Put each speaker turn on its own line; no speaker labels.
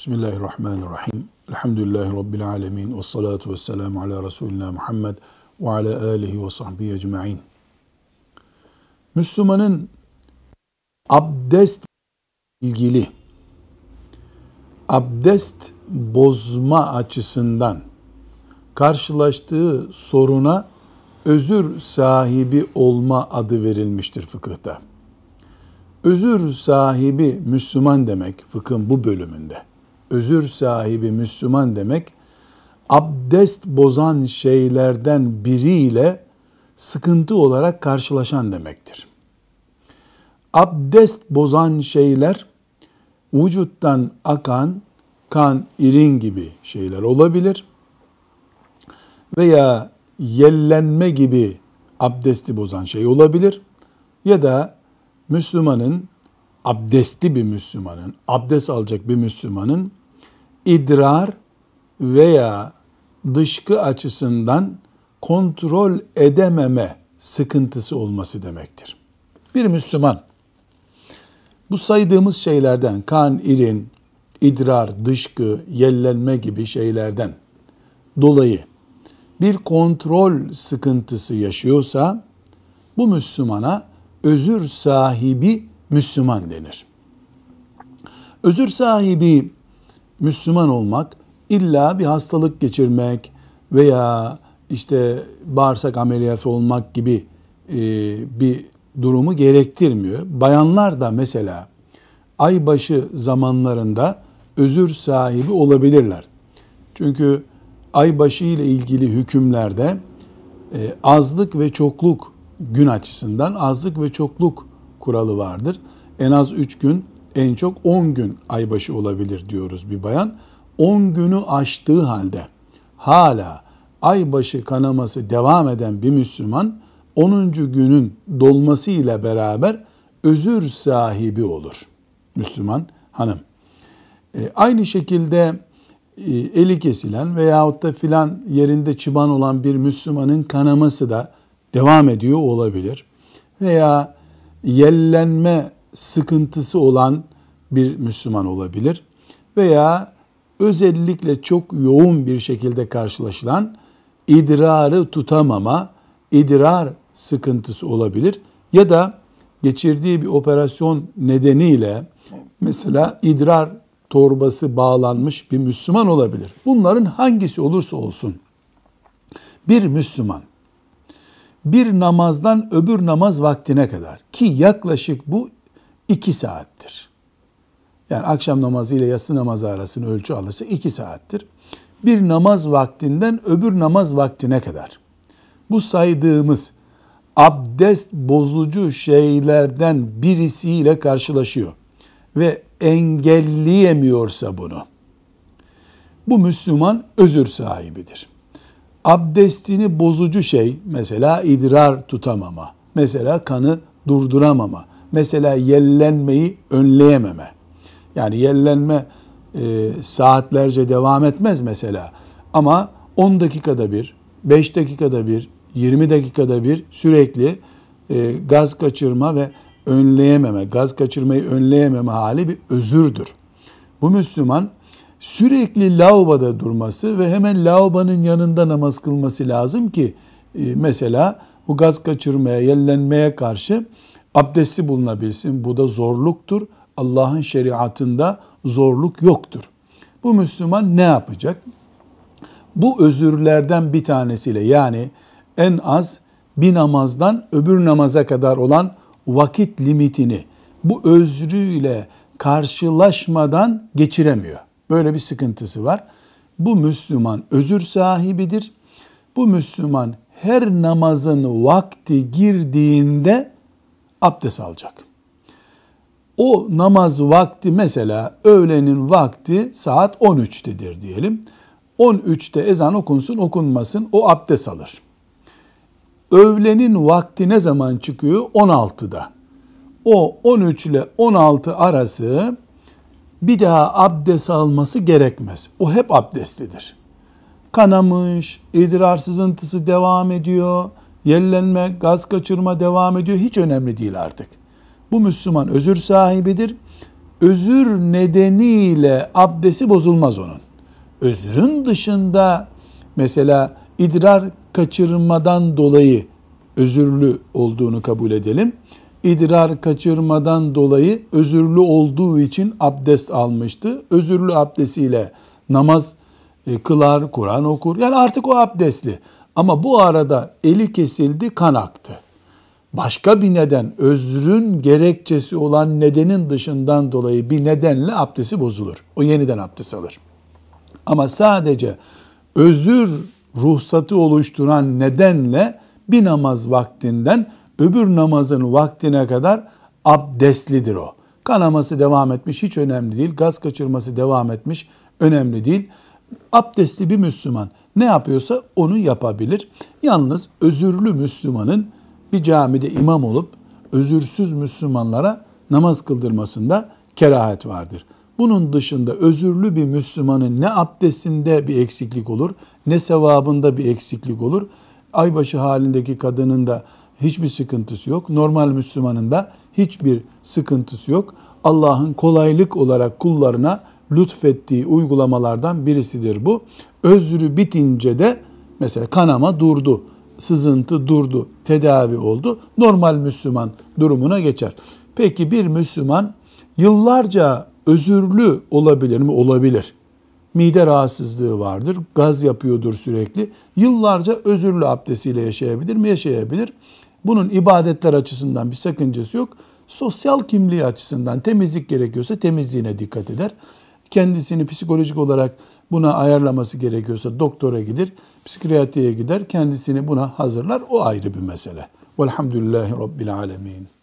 Bismillahirrahmanirrahim. Elhamdülillahi Rabbil alemin. Ve salatu ve selamu ala Resulina Muhammed ve ala alihi ve sahbihi ecma'in. Müslümanın abdest ilgili abdest bozma açısından karşılaştığı soruna özür sahibi olma adı verilmiştir fıkıhta. Özür sahibi Müslüman demek fıkhın bu bölümünde özür sahibi Müslüman demek abdest bozan şeylerden biriyle sıkıntı olarak karşılaşan demektir. Abdest bozan şeyler vücuttan akan kan, irin gibi şeyler olabilir veya yellenme gibi abdesti bozan şey olabilir ya da Müslümanın abdestli bir Müslümanın, abdest alacak bir Müslümanın idrar veya dışkı açısından kontrol edememe sıkıntısı olması demektir. Bir Müslüman bu saydığımız şeylerden kan, irin, idrar, dışkı, yellenme gibi şeylerden dolayı bir kontrol sıkıntısı yaşıyorsa bu Müslümana özür sahibi Müslüman denir. Özür sahibi Müslüman olmak illa bir hastalık geçirmek veya işte bağırsak ameliyatı olmak gibi e, bir durumu gerektirmiyor. Bayanlar da mesela aybaşı zamanlarında özür sahibi olabilirler. Çünkü aybaşı ile ilgili hükümlerde e, azlık ve çokluk gün açısından azlık ve çokluk kuralı vardır. En az üç gün en çok 10 gün aybaşı olabilir diyoruz bir bayan. 10 günü aştığı halde hala aybaşı kanaması devam eden bir Müslüman 10. günün dolması ile beraber özür sahibi olur. Müslüman hanım. E, aynı şekilde e, eli kesilen veyahut da filan yerinde çıban olan bir Müslümanın kanaması da devam ediyor olabilir. Veya yellenme sıkıntısı olan bir Müslüman olabilir veya özellikle çok yoğun bir şekilde karşılaşılan idrarı tutamama, idrar sıkıntısı olabilir ya da geçirdiği bir operasyon nedeniyle mesela idrar torbası bağlanmış bir Müslüman olabilir. Bunların hangisi olursa olsun bir Müslüman bir namazdan öbür namaz vaktine kadar ki yaklaşık bu 2 saattir. Yani akşam namazı ile yatsı namazı arasını ölçü alırsa 2 saattir. Bir namaz vaktinden öbür namaz vaktine kadar. Bu saydığımız abdest bozucu şeylerden birisiyle karşılaşıyor ve engelleyemiyorsa bunu bu Müslüman özür sahibidir. Abdestini bozucu şey mesela idrar tutamama, mesela kanı durduramama, Mesela yellenmeyi önleyememe. Yani yellenme e, saatlerce devam etmez mesela. Ama 10 dakikada bir, 5 dakikada bir, 20 dakikada bir sürekli e, gaz kaçırma ve önleyememe, gaz kaçırmayı önleyememe hali bir özürdür. Bu Müslüman sürekli lavabada durması ve hemen lavabanın yanında namaz kılması lazım ki e, mesela bu gaz kaçırmaya, yellenmeye karşı abdesti bulunabilsin. Bu da zorluktur. Allah'ın şeriatında zorluk yoktur. Bu Müslüman ne yapacak? Bu özürlerden bir tanesiyle yani en az bir namazdan öbür namaza kadar olan vakit limitini bu özrüyle karşılaşmadan geçiremiyor. Böyle bir sıkıntısı var. Bu Müslüman özür sahibidir. Bu Müslüman her namazın vakti girdiğinde abdest alacak. O namaz vakti mesela öğlenin vakti saat 13'tedir diyelim. 13'te ezan okunsun okunmasın o abdest alır. Öğlenin vakti ne zaman çıkıyor? 16'da. O 13 ile 16 arası bir daha abdest alması gerekmez. O hep abdestlidir. Kanamış, idrar sızıntısı devam ediyor, yellenme, gaz kaçırma devam ediyor hiç önemli değil artık. Bu Müslüman özür sahibidir. Özür nedeniyle abdesi bozulmaz onun. Özrün dışında mesela idrar kaçırmadan dolayı özürlü olduğunu kabul edelim. İdrar kaçırmadan dolayı özürlü olduğu için abdest almıştı. Özürlü abdestiyle namaz e, kılar, Kur'an okur. Yani artık o abdestli. Ama bu arada eli kesildi, kan aktı. Başka bir neden, özrün gerekçesi olan nedenin dışından dolayı bir nedenle abdesti bozulur. O yeniden abdest alır. Ama sadece özür ruhsatı oluşturan nedenle bir namaz vaktinden öbür namazın vaktine kadar abdestlidir o. Kanaması devam etmiş hiç önemli değil. Gaz kaçırması devam etmiş önemli değil. Abdestli bir Müslüman ne yapıyorsa onu yapabilir. Yalnız özürlü Müslümanın bir camide imam olup özürsüz Müslümanlara namaz kıldırmasında kerahat vardır. Bunun dışında özürlü bir Müslümanın ne abdestinde bir eksiklik olur, ne sevabında bir eksiklik olur. Aybaşı halindeki kadının da hiçbir sıkıntısı yok. Normal Müslümanın da hiçbir sıkıntısı yok. Allah'ın kolaylık olarak kullarına lütfettiği uygulamalardan birisidir bu. Özrü bitince de mesela kanama durdu, sızıntı durdu, tedavi oldu. Normal Müslüman durumuna geçer. Peki bir Müslüman yıllarca özürlü olabilir mi? Olabilir. Mide rahatsızlığı vardır, gaz yapıyordur sürekli. Yıllarca özürlü abdestiyle yaşayabilir mi? Yaşayabilir. Bunun ibadetler açısından bir sakıncası yok. Sosyal kimliği açısından temizlik gerekiyorsa temizliğine dikkat eder kendisini psikolojik olarak buna ayarlaması gerekiyorsa doktora gider, psikiyatriye gider, kendisini buna hazırlar. O ayrı bir mesele. Velhamdülillahi Rabbil Alemin.